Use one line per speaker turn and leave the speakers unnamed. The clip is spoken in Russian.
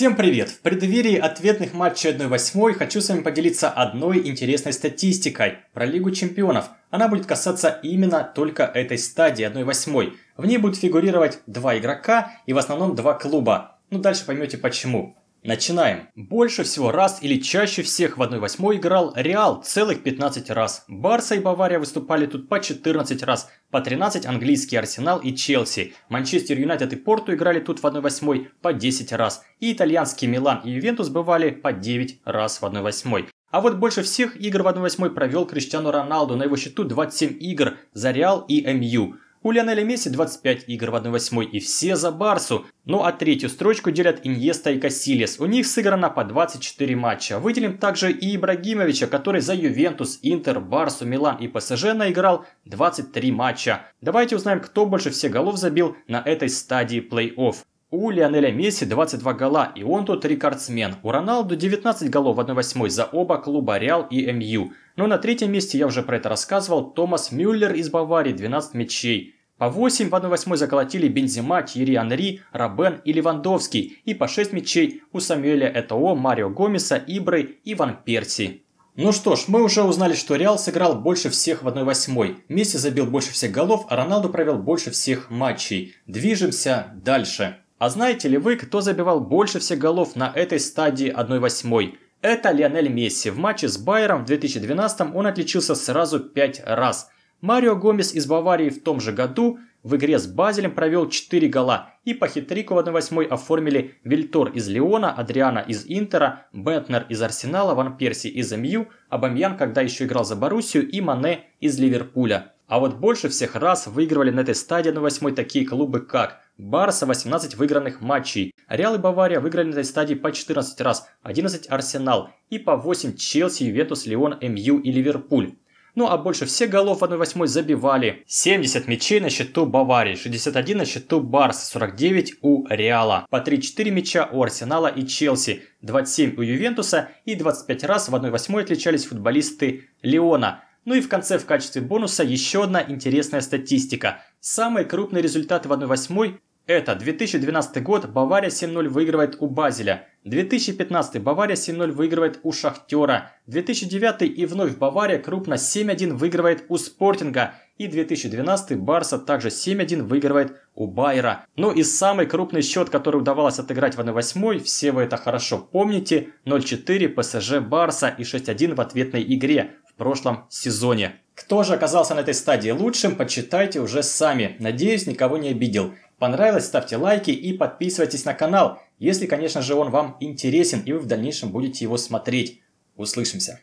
Всем привет! В преддверии ответных матчей 1-8 хочу с вами поделиться одной интересной статистикой про Лигу Чемпионов. Она будет касаться именно только этой стадии 1-8. В ней будут фигурировать два игрока и в основном два клуба. Ну дальше поймете почему. Начинаем. Больше всего раз или чаще всех в 1-8 играл Реал целых 15 раз. Барса и Бавария выступали тут по 14 раз, по 13 английский Арсенал и Челси. Манчестер Юнайтед и Порту играли тут в 1-8 по 10 раз. И итальянские Милан и Ювентус бывали по 9 раз в 1-8. А вот больше всех игр в 1-8 провел Криштиану Роналду. На его счету 27 игр за Реал и МЮ. У Лионеля Месси 25 игр в 1-8 и все за Барсу. Ну а третью строчку делят Иньеста и Касилес. У них сыграно по 24 матча. Выделим также и Ибрагимовича, который за Ювентус, Интер, Барсу, Милан и ПСЖ наиграл 23 матча. Давайте узнаем, кто больше всех голов забил на этой стадии плей-офф. У Лионеля Месси 22 гола, и он тут рекордсмен. У Роналду 19 голов в 1-8 за оба клуба Реал и МЮ. Но ну, на третьем месте, я уже про это рассказывал, Томас Мюллер из Баварии 12 мячей. По 8 в 1-8 заколотили Бензима, Тьерри Анри, Робен и Левандовский, и по 6 мячей у Самюэля Этоо, Марио Гомеса, Ибры и Ван Перси. Ну что ж, мы уже узнали, что Реал сыграл больше всех в 1-8. Месси забил больше всех голов, а Роналду провел больше всех матчей. Движемся дальше. А знаете ли вы, кто забивал больше всех голов на этой стадии 1-8? Это Лионель Месси. В матче с Байером в 2012 он отличился сразу 5 раз – Марио Гомес из Баварии в том же году в игре с Базелем провел 4 гола, и по хитрику в 1-8 оформили Вильтор из Леона, Адриана из Интера, Бентнер из Арсенала, Ван Перси из МЮ, Абамьян, когда еще играл за Боруссию, и Мане из Ливерпуля. А вот больше всех раз выигрывали на этой стадии 1-8 такие клубы, как Барса 18 выигранных матчей. Реал и Бавария выиграли на этой стадии по 14 раз, 11 Арсенал и по 8 Челси, Ювентус, Леон, МЮ и Ливерпуль. Ну а больше все голов в 1-8 забивали 70 мячей на счету Баварии, 61 на счету Барса, 49 у Реала, по 3-4 мяча у Арсенала и Челси, 27 у Ювентуса и 25 раз в 1-8 отличались футболисты Леона. Ну и в конце в качестве бонуса еще одна интересная статистика. Самый крупный результат в 1-8 это 2012 год Бавария 7-0 выигрывает у Базеля, 2015 Бавария 7-0 выигрывает у Шахтера, 2009 и вновь Бавария крупно 7-1 выигрывает у Спортинга и 2012 Барса также 7-1 выигрывает у Байера. Ну и самый крупный счет, который удавалось отыграть в 1-8, все вы это хорошо помните, 0-4 ПСЖ Барса и 6-1 в ответной игре прошлом сезоне. Кто же оказался на этой стадии лучшим, почитайте уже сами. Надеюсь, никого не обидел. Понравилось, ставьте лайки и подписывайтесь на канал, если, конечно же, он вам интересен и вы в дальнейшем будете его смотреть. Услышимся!